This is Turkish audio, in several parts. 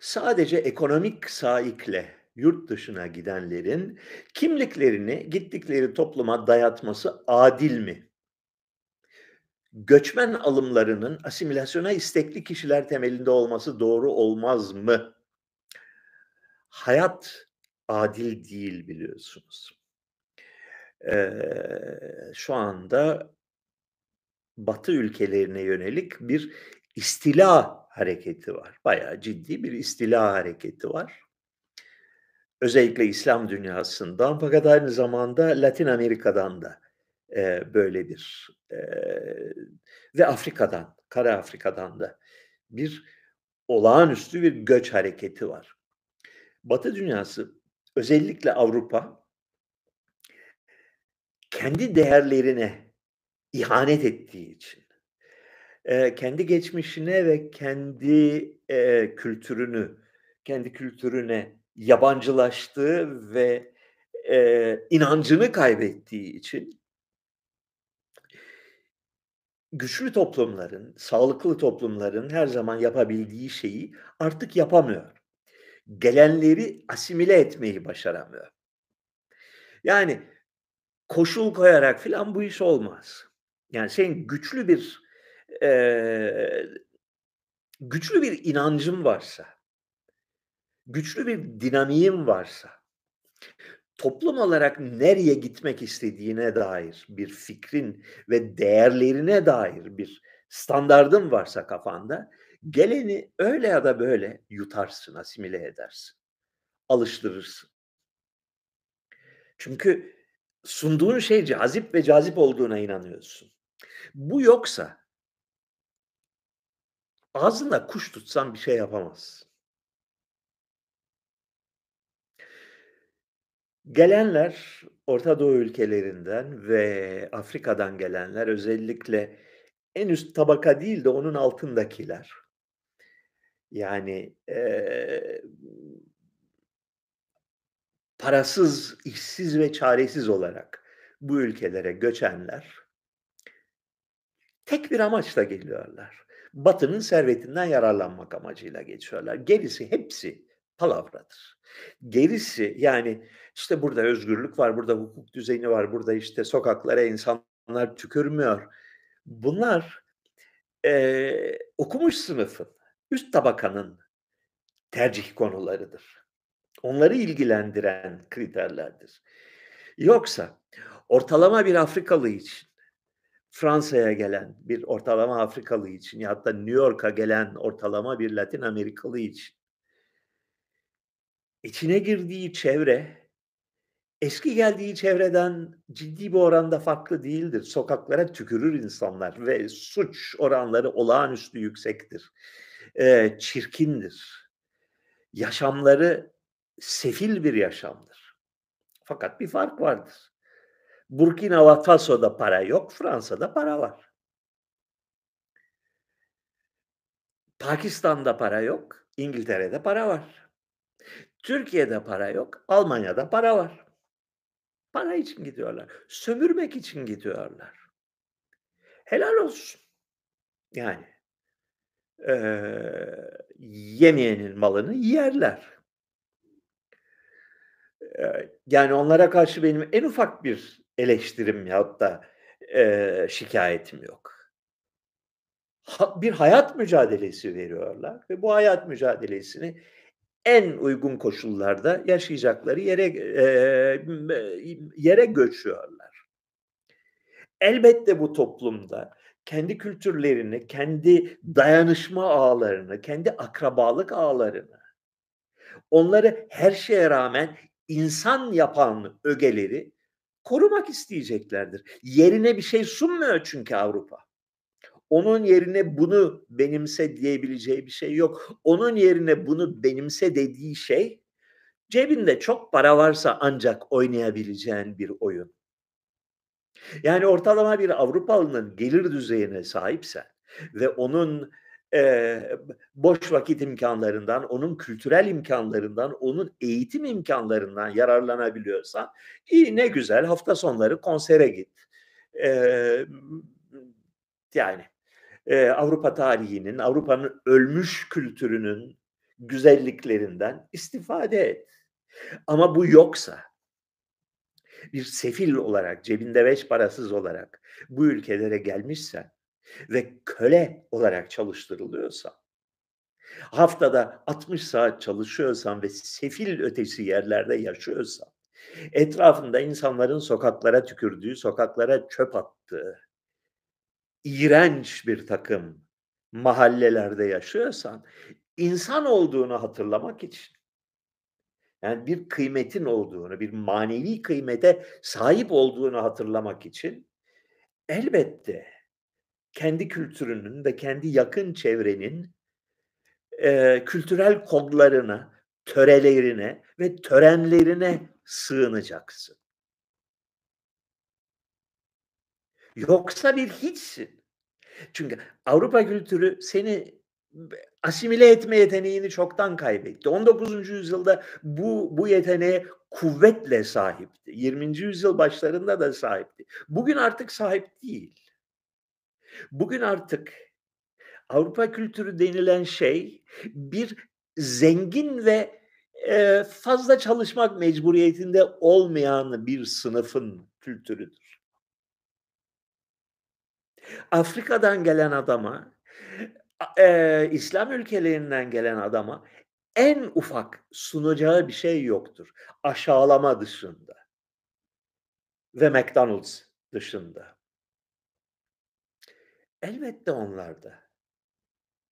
sadece ekonomik saikle yurt dışına gidenlerin kimliklerini gittikleri topluma dayatması adil mi? Göçmen alımlarının asimilasyona istekli kişiler temelinde olması doğru olmaz mı? Hayat adil değil biliyorsunuz. Ee, şu anda Batı ülkelerine yönelik bir istila hareketi var. Bayağı ciddi bir istila hareketi var. Özellikle İslam dünyasından fakat aynı zamanda Latin Amerika'dan da e, böyle bir e, ve Afrika'dan, Kara Afrika'dan da bir olağanüstü bir göç hareketi var. Batı dünyası özellikle Avrupa kendi değerlerine ihanet ettiği için e, kendi geçmişine ve kendi e, kültürünü, kendi kültürüne yabancılaştığı ve e, inancını kaybettiği için güçlü toplumların, sağlıklı toplumların her zaman yapabildiği şeyi artık yapamıyor. Gelenleri asimile etmeyi başaramıyor. Yani koşul koyarak filan bu iş olmaz. Yani sen güçlü bir e, güçlü bir inancım varsa, güçlü bir dinamiğim varsa, toplum olarak nereye gitmek istediğine dair bir fikrin ve değerlerine dair bir standardın varsa kafanda, geleni öyle ya da böyle yutarsın, asimile edersin, alıştırırsın. Çünkü sunduğun şey cazip ve cazip olduğuna inanıyorsun. Bu yoksa Ağzına kuş tutsan bir şey yapamaz. Gelenler Orta Doğu ülkelerinden ve Afrika'dan gelenler özellikle en üst tabaka değil de onun altındakiler. Yani e, parasız, işsiz ve çaresiz olarak bu ülkelere göçenler tek bir amaçla geliyorlar. Batı'nın servetinden yararlanmak amacıyla geçiyorlar. Gerisi hepsi palavradır. Gerisi yani işte burada özgürlük var, burada hukuk düzeni var, burada işte sokaklara insanlar tükürmüyor. Bunlar e, okumuş sınıfın, üst tabakanın tercih konularıdır. Onları ilgilendiren kriterlerdir. Yoksa ortalama bir Afrikalı için Fransa'ya gelen bir ortalama Afrikalı için ya da New York'a gelen ortalama bir Latin Amerikalı için içine girdiği çevre eski geldiği çevreden ciddi bir oranda farklı değildir. Sokaklara tükürür insanlar ve suç oranları olağanüstü yüksektir. E, çirkindir. Yaşamları sefil bir yaşamdır. Fakat bir fark vardır. Burkina Faso'da para yok, Fransa'da para var. Pakistan'da para yok, İngiltere'de para var. Türkiye'de para yok, Almanya'da para var. Para için gidiyorlar. Sömürmek için gidiyorlar. Helal olsun. Yani e, yemeyenin malını yerler. E, yani onlara karşı benim en ufak bir eleştirim ya da e, şikayetim yok. Ha, bir hayat mücadelesi veriyorlar ve bu hayat mücadelesini en uygun koşullarda yaşayacakları yere e, yere göçüyorlar. Elbette bu toplumda kendi kültürlerini, kendi dayanışma ağlarını, kendi akrabalık ağlarını, onları her şeye rağmen insan yapan ögeleri korumak isteyeceklerdir. Yerine bir şey sunmuyor çünkü Avrupa. Onun yerine bunu benimse diyebileceği bir şey yok. Onun yerine bunu benimse dediği şey cebinde çok para varsa ancak oynayabileceğin bir oyun. Yani ortalama bir Avrupalının gelir düzeyine sahipsen ve onun e, boş vakit imkanlarından, onun kültürel imkanlarından, onun eğitim imkanlarından yararlanabiliyorsan iyi ne güzel hafta sonları konsere git. E, yani e, Avrupa tarihinin, Avrupa'nın ölmüş kültürünün güzelliklerinden istifade et. Ama bu yoksa bir sefil olarak, cebinde beş parasız olarak bu ülkelere gelmişsen ve köle olarak çalıştırılıyorsa, haftada 60 saat çalışıyorsan ve sefil ötesi yerlerde yaşıyorsan, etrafında insanların sokaklara tükürdüğü, sokaklara çöp attığı, iğrenç bir takım mahallelerde yaşıyorsan, insan olduğunu hatırlamak için, yani bir kıymetin olduğunu, bir manevi kıymete sahip olduğunu hatırlamak için elbette kendi kültürünün ve kendi yakın çevrenin e, kültürel kodlarına, törelerine ve törenlerine sığınacaksın. Yoksa bir hiçsin. Çünkü Avrupa kültürü seni asimile etme yeteneğini çoktan kaybetti. 19. yüzyılda bu bu yeteneğe kuvvetle sahipti. 20. yüzyıl başlarında da sahipti. Bugün artık sahip değil. Bugün artık Avrupa kültürü denilen şey bir zengin ve e, fazla çalışmak mecburiyetinde olmayan bir sınıfın kültürüdür. Afrika'dan gelen adama, e, İslam ülkelerinden gelen adama en ufak sunacağı bir şey yoktur. Aşağılama dışında ve McDonald's dışında. Elbette onlar da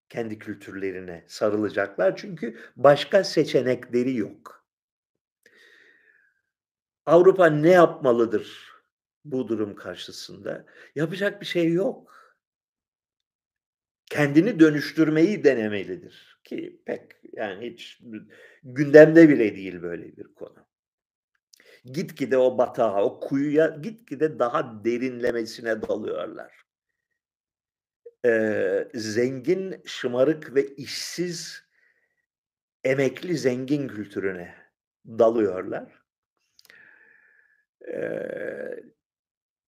kendi kültürlerine sarılacaklar çünkü başka seçenekleri yok. Avrupa ne yapmalıdır bu durum karşısında? Yapacak bir şey yok. Kendini dönüştürmeyi denemelidir ki pek yani hiç gündemde bile değil böyle bir konu. Gitgide o batağa, o kuyuya gitgide daha derinlemesine dalıyorlar e, zengin, şımarık ve işsiz emekli zengin kültürüne dalıyorlar. E,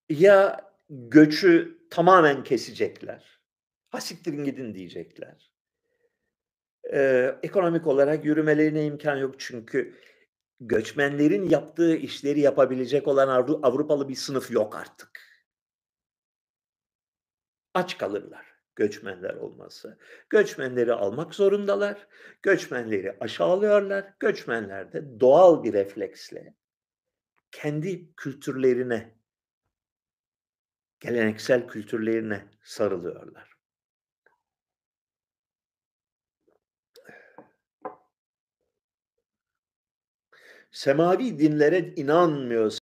ya göçü tamamen kesecekler. Hasiktirin gidin diyecekler. E, ekonomik olarak yürümelerine imkan yok çünkü göçmenlerin yaptığı işleri yapabilecek olan Avrupalı bir sınıf yok artık aç kalırlar göçmenler olması. Göçmenleri almak zorundalar. Göçmenleri aşağılıyorlar. Göçmenler de doğal bir refleksle kendi kültürlerine, geleneksel kültürlerine sarılıyorlar. semavi dinlere inanmıyor